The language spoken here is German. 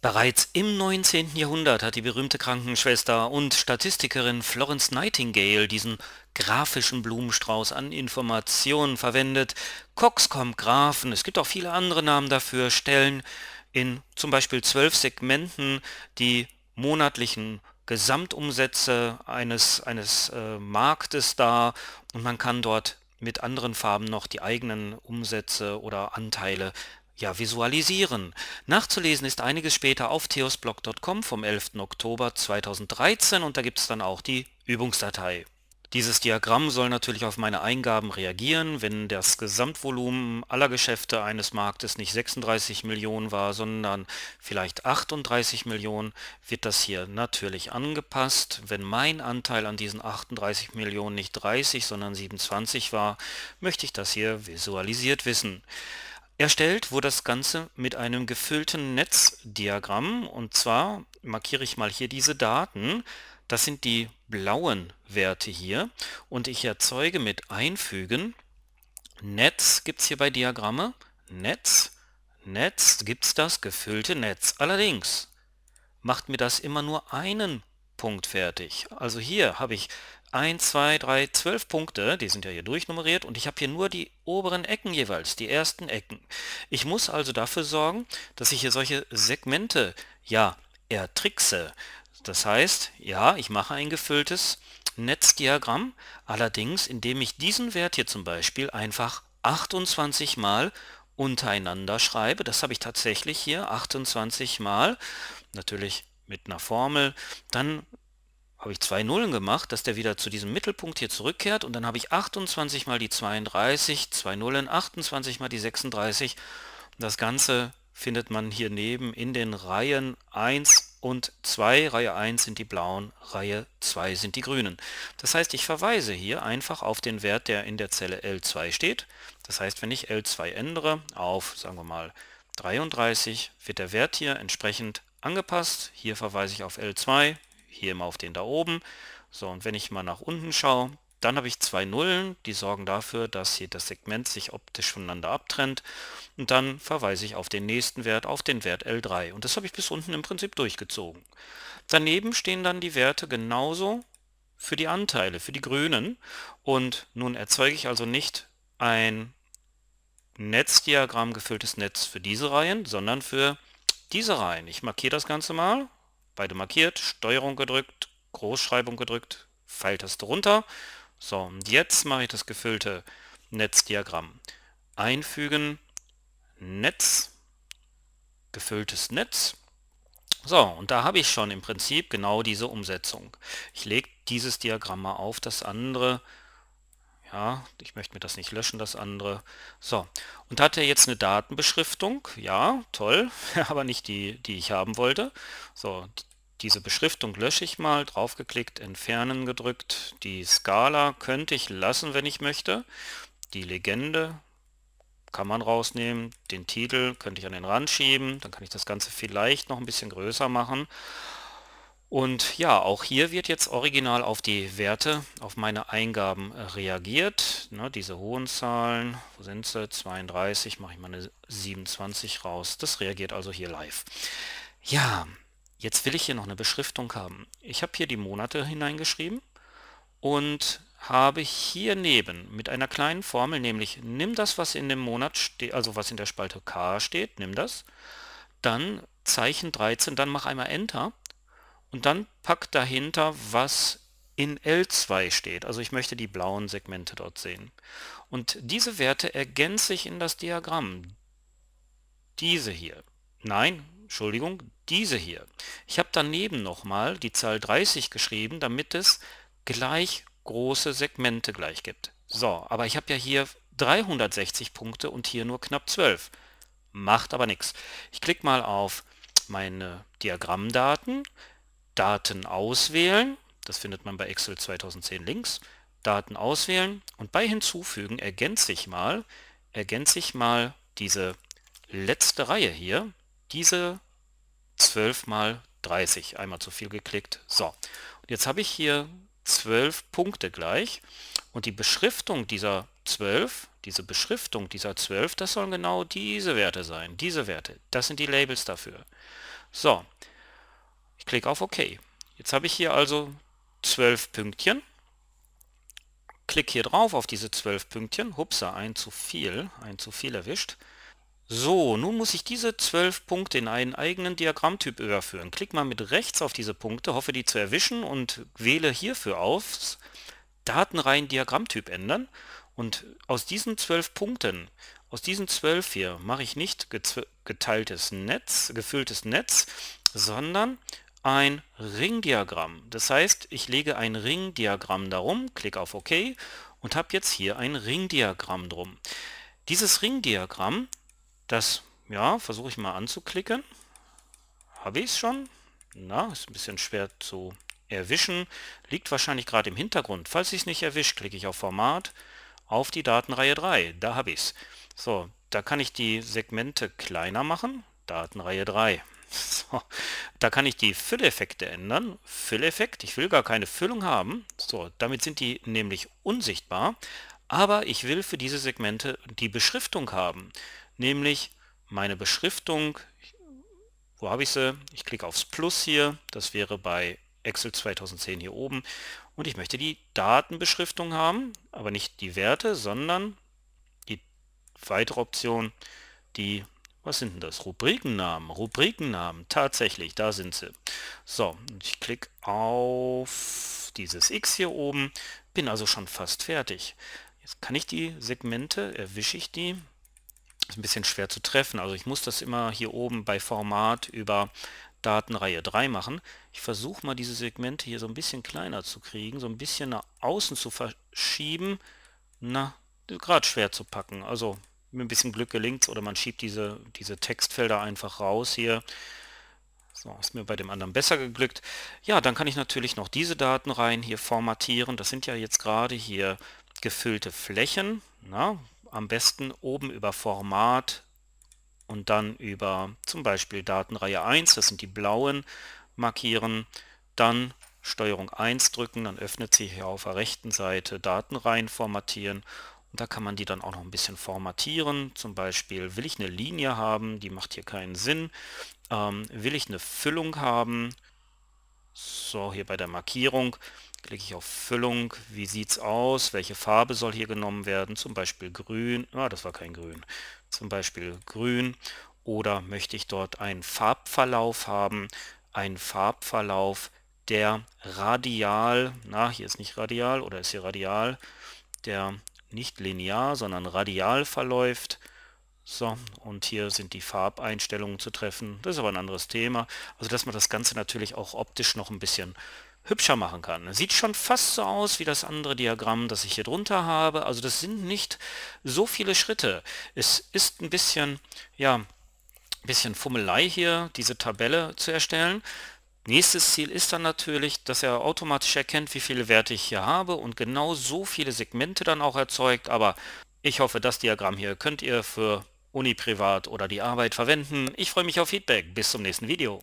Bereits im 19. Jahrhundert hat die berühmte Krankenschwester und Statistikerin Florence Nightingale diesen grafischen Blumenstrauß an Informationen verwendet. Coxcom Graphen, es gibt auch viele andere Namen dafür, stellen in zum Beispiel zwölf Segmenten die monatlichen Gesamtumsätze eines, eines äh, Marktes dar und man kann dort mit anderen Farben noch die eigenen Umsätze oder Anteile ja, visualisieren. Nachzulesen ist einiges später auf theosblog.com vom 11. Oktober 2013 und da gibt es dann auch die Übungsdatei. Dieses Diagramm soll natürlich auf meine Eingaben reagieren. Wenn das Gesamtvolumen aller Geschäfte eines Marktes nicht 36 Millionen war, sondern vielleicht 38 Millionen, wird das hier natürlich angepasst. Wenn mein Anteil an diesen 38 Millionen nicht 30, sondern 27 war, möchte ich das hier visualisiert wissen erstellt wurde das Ganze mit einem gefüllten Netzdiagramm und zwar markiere ich mal hier diese Daten. Das sind die blauen Werte hier und ich erzeuge mit Einfügen Netz, gibt es hier bei Diagramme, Netz, Netz, gibt es das gefüllte Netz. Allerdings macht mir das immer nur einen Punkt fertig. Also hier habe ich 1, 2, 3, 12 Punkte, die sind ja hier durchnummeriert und ich habe hier nur die oberen Ecken jeweils, die ersten Ecken. Ich muss also dafür sorgen, dass ich hier solche Segmente ja ertrickse. Das heißt, ja, ich mache ein gefülltes Netzdiagramm, allerdings indem ich diesen Wert hier zum Beispiel einfach 28 mal untereinander schreibe. Das habe ich tatsächlich hier 28 mal. Natürlich mit einer Formel, dann habe ich zwei Nullen gemacht, dass der wieder zu diesem Mittelpunkt hier zurückkehrt und dann habe ich 28 mal die 32, zwei Nullen, 28 mal die 36. Das Ganze findet man hier neben in den Reihen 1 und 2. Reihe 1 sind die blauen, Reihe 2 sind die grünen. Das heißt, ich verweise hier einfach auf den Wert, der in der Zelle L2 steht. Das heißt, wenn ich L2 ändere auf, sagen wir mal, 33, wird der Wert hier entsprechend angepasst. Hier verweise ich auf L2, hier immer auf den da oben. So, und wenn ich mal nach unten schaue, dann habe ich zwei Nullen, die sorgen dafür, dass hier das Segment sich optisch voneinander abtrennt. Und dann verweise ich auf den nächsten Wert, auf den Wert L3. Und das habe ich bis unten im Prinzip durchgezogen. Daneben stehen dann die Werte genauso für die Anteile, für die Grünen. Und nun erzeuge ich also nicht ein Netzdiagramm gefülltes Netz für diese Reihen, sondern für diese rein. Ich markiere das Ganze mal. Beide markiert, Steuerung gedrückt, Großschreibung gedrückt, Pfeiltaste runter. So, und jetzt mache ich das gefüllte Netzdiagramm. Einfügen, Netz, gefülltes Netz. So, und da habe ich schon im Prinzip genau diese Umsetzung. Ich lege dieses Diagramm mal auf das andere ja, ich möchte mir das nicht löschen, das andere. So, und hat er jetzt eine Datenbeschriftung? Ja, toll, aber nicht die, die ich haben wollte. So, diese Beschriftung lösche ich mal, draufgeklickt, entfernen gedrückt. Die Skala könnte ich lassen, wenn ich möchte. Die Legende kann man rausnehmen. Den Titel könnte ich an den Rand schieben. Dann kann ich das Ganze vielleicht noch ein bisschen größer machen. Und ja, auch hier wird jetzt original auf die Werte, auf meine Eingaben äh, reagiert. Ne, diese hohen Zahlen, wo sind sie? 32, mache ich mal eine 27 raus. Das reagiert also hier live. Ja, jetzt will ich hier noch eine Beschriftung haben. Ich habe hier die Monate hineingeschrieben und habe hier neben mit einer kleinen Formel, nämlich nimm das, was in dem Monat steht, also was in der Spalte K steht, nimm das, dann Zeichen 13, dann mach einmal Enter und dann packt dahinter, was in L2 steht. Also ich möchte die blauen Segmente dort sehen. Und diese Werte ergänze ich in das Diagramm. Diese hier. Nein, Entschuldigung, diese hier. Ich habe daneben nochmal die Zahl 30 geschrieben, damit es gleich große Segmente gleich gibt. So, aber ich habe ja hier 360 Punkte und hier nur knapp 12. Macht aber nichts. Ich klicke mal auf meine Diagrammdaten, Daten auswählen, das findet man bei Excel 2010 links, Daten auswählen und bei hinzufügen ergänze ich mal, ergänze ich mal diese letzte Reihe hier, diese 12 mal 30, einmal zu viel geklickt. So, und jetzt habe ich hier 12 Punkte gleich und die Beschriftung dieser 12, diese Beschriftung dieser 12, das sollen genau diese Werte sein, diese Werte. Das sind die Labels dafür. So, Klicke auf OK. Jetzt habe ich hier also zwölf Pünktchen. Klick hier drauf auf diese zwölf Pünktchen. Hupsa, ein zu viel, ein zu viel erwischt. So, nun muss ich diese zwölf Punkte in einen eigenen Diagrammtyp überführen. Klick mal mit rechts auf diese Punkte, hoffe die zu erwischen und wähle hierfür auf Datenreihen Diagrammtyp ändern. Und aus diesen zwölf Punkten, aus diesen zwölf hier, mache ich nicht geteiltes Netz, gefülltes Netz, sondern ein Ringdiagramm. Das heißt, ich lege ein Ringdiagramm darum, klicke auf OK und habe jetzt hier ein Ringdiagramm drum. Dieses Ringdiagramm, das, ja, versuche ich mal anzuklicken. Habe ich es schon? Na, ist ein bisschen schwer zu erwischen. Liegt wahrscheinlich gerade im Hintergrund. Falls ich es nicht erwische, klicke ich auf Format, auf die Datenreihe 3. Da habe ich es. So, da kann ich die Segmente kleiner machen. Datenreihe 3. So, da kann ich die Fülleffekte ändern. Fülleffekt, ich will gar keine Füllung haben. So, damit sind die nämlich unsichtbar. Aber ich will für diese Segmente die Beschriftung haben. Nämlich meine Beschriftung, wo habe ich sie? Ich klicke aufs Plus hier, das wäre bei Excel 2010 hier oben. Und ich möchte die Datenbeschriftung haben, aber nicht die Werte, sondern die weitere Option, die was sind denn das? Rubrikennamen, Rubrikennamen, tatsächlich, da sind sie. So, ich klicke auf dieses X hier oben, bin also schon fast fertig. Jetzt kann ich die Segmente, erwische ich die, ist ein bisschen schwer zu treffen, also ich muss das immer hier oben bei Format über Datenreihe 3 machen. Ich versuche mal diese Segmente hier so ein bisschen kleiner zu kriegen, so ein bisschen nach außen zu verschieben. Na, gerade schwer zu packen, also mit ein bisschen Glück gelingt oder man schiebt diese, diese Textfelder einfach raus hier. So, ist mir bei dem anderen besser geglückt. Ja, dann kann ich natürlich noch diese Daten rein hier formatieren. Das sind ja jetzt gerade hier gefüllte Flächen. Na, am besten oben über Format und dann über zum Beispiel Datenreihe 1, das sind die blauen, markieren. Dann Steuerung 1 drücken, dann öffnet sich hier auf der rechten Seite Datenreihen formatieren da kann man die dann auch noch ein bisschen formatieren. Zum Beispiel will ich eine Linie haben, die macht hier keinen Sinn. Ähm, will ich eine Füllung haben, so hier bei der Markierung klicke ich auf Füllung. Wie sieht es aus? Welche Farbe soll hier genommen werden? Zum Beispiel grün. Ah, das war kein grün. Zum Beispiel grün. Oder möchte ich dort einen Farbverlauf haben? Einen Farbverlauf, der radial, na, hier ist nicht radial, oder ist hier radial, der nicht linear, sondern radial verläuft. So, und hier sind die Farbeinstellungen zu treffen. Das ist aber ein anderes Thema. Also, dass man das Ganze natürlich auch optisch noch ein bisschen hübscher machen kann. Sieht schon fast so aus wie das andere Diagramm, das ich hier drunter habe. Also das sind nicht so viele Schritte. Es ist ein bisschen, ja, ein bisschen Fummelei hier, diese Tabelle zu erstellen. Nächstes Ziel ist dann natürlich, dass er automatisch erkennt, wie viele Werte ich hier habe und genau so viele Segmente dann auch erzeugt. Aber ich hoffe, das Diagramm hier könnt ihr für Uni, Privat oder die Arbeit verwenden. Ich freue mich auf Feedback. Bis zum nächsten Video.